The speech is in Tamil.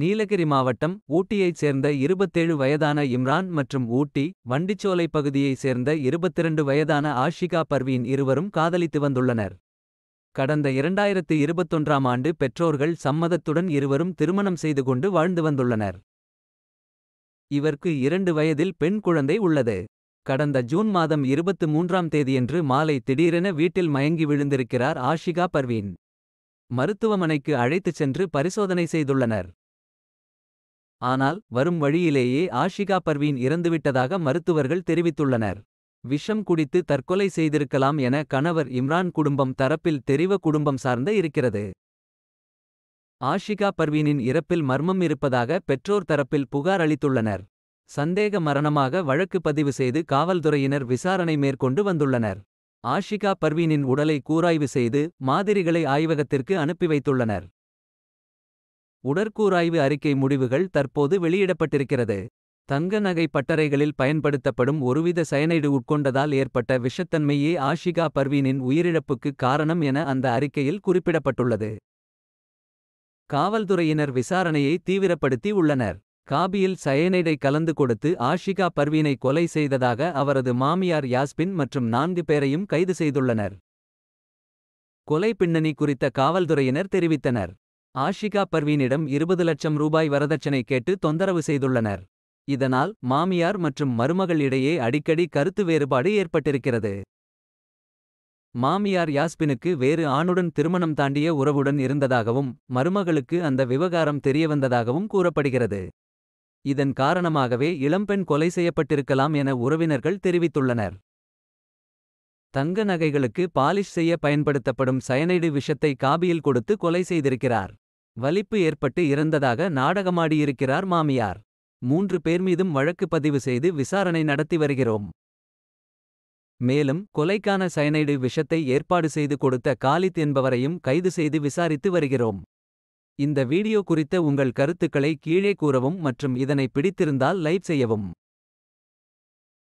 நீலகிரி மாவட்டம் ஊட்டியைச் சேர்ந்த இருபத்தேழு வயதான இம்ரான் மற்றும் ஊட்டி வண்டிச்சோலை பகுதியைச் சேர்ந்த இருபத்திரண்டு வயதான ஆஷிகா பர்வீன் இருவரும் காதலித்து வந்துள்ளனர் கடந்த இரண்டாயிரத்து இருபத்தொன்றாம் ஆண்டு பெற்றோர்கள் சம்மதத்துடன் இருவரும் திருமணம் செய்து கொண்டு வாழ்ந்து வந்துள்ளனர் இவருக்கு இரண்டு வயதில் பெண் குழந்தை உள்ளது கடந்த ஜூன் மாதம் இருபத்து மூன்றாம் தேதியன்று மாலை திடீரென வீட்டில் மயங்கி விழுந்திருக்கிறார் ஆஷிகா பர்வீன் மருத்துவமனைக்கு அழைத்துச் சென்று பரிசோதனை செய்துள்ளனர் ஆனால் வரும் வழியிலேயே ஆஷிகா பர்வீன் இறந்துவிட்டதாக மருத்துவர்கள் தெரிவித்துள்ளனர் விஷம் குடித்து தற்கொலை செய்திருக்கலாம் என கணவர் இம்ரான் குடும்பம் தரப்பில் தெரிவ குடும்பம் சார்ந்த இருக்கிறது ஆஷிகா பர்வீனின் இறப்பில் மர்மம் இருப்பதாக பெற்றோர் தரப்பில் புகார் அளித்துள்ளனர் சந்தேக மரணமாக வழக்கு பதிவு செய்து காவல்துறையினர் விசாரணை மேற்கொண்டு வந்துள்ளனர் ஆஷிகா பர்வீனின் உடலை கூராய்வு செய்து மாதிரிகளை ஆய்வகத்திற்கு அனுப்பி வைத்துள்ளனர் உடற்கூராய்வு அறிக்கை முடிவுகள் தற்போது வெளியிடப்பட்டிருக்கிறது. தங்க நகை பட்டறைகளில் பயன்படுத்தப்படும் ஒருவித சயனைடு உட்கொண்டதால் ஏற்பட்ட விஷத்தன்மையே ஆஷிகா பர்வீனின் உயிரிழப்புக்கு காரணம் என அந்த அறிக்கையில் குறிப்பிடப்பட்டுள்ளது. காவல்துறையினர் விசாரணையை தீவிரப்படுத்தி உள்ளனர். காபியில் சயனைடை கலந்து கொடுத்து ஆஷிகா பர்வீனை கொலை செய்ததாக அவரது மாமியார் யாஸ்பின் மற்றும் நான்கு பேரையும் கைது செய்துள்ளனர். கொலை பின்னணி குறித்த காவல்துறையினர் தெரிவித்தனர். ஆஷிகா பர்வீனிடம் இருபது லட்சம் ரூபாய் வரதட்சணை கேட்டு தொந்தரவு செய்துள்ளனர் இதனால் மாமியார் மற்றும் மருமகள் இடையே அடிக்கடி கருத்து வேறுபாடு ஏற்பட்டிருக்கிறது மாமியார் யாஸ்பினுக்கு வேறு ஆணுடன் திருமணம் தாண்டிய உறவுடன் இருந்ததாகவும் மருமகளுக்கு அந்த விவகாரம் தெரியவந்ததாகவும் கூறப்படுகிறது இதன் காரணமாகவே இளம்பெண் கொலை செய்யப்பட்டிருக்கலாம் என உறவினர்கள் தெரிவித்துள்ளனர் தங்க நகைகளுக்கு பாலிஷ் செய்ய பயன்படுத்தப்படும் சயனைடு விஷத்தை காபியில் கொடுத்து கொலை செய்திருக்கிறார் வலிப்பு ஏற்பட்டு இறந்ததாக நாடகமாடியிருக்கிறார் மாமியார் மூன்று பேர் மீதும் வழக்கு பதிவு செய்து விசாரணை நடத்தி வருகிறோம் மேலும் கொலைக்கான சயனைடு விஷத்தை ஏற்பாடு செய்து கொடுத்த காலித் என்பவரையும் கைது செய்து விசாரித்து வருகிறோம் இந்த வீடியோ குறித்த உங்கள் கருத்துக்களை கீழே கூறவும் மற்றும் இதனை பிடித்திருந்தால் லைக் செய்யவும்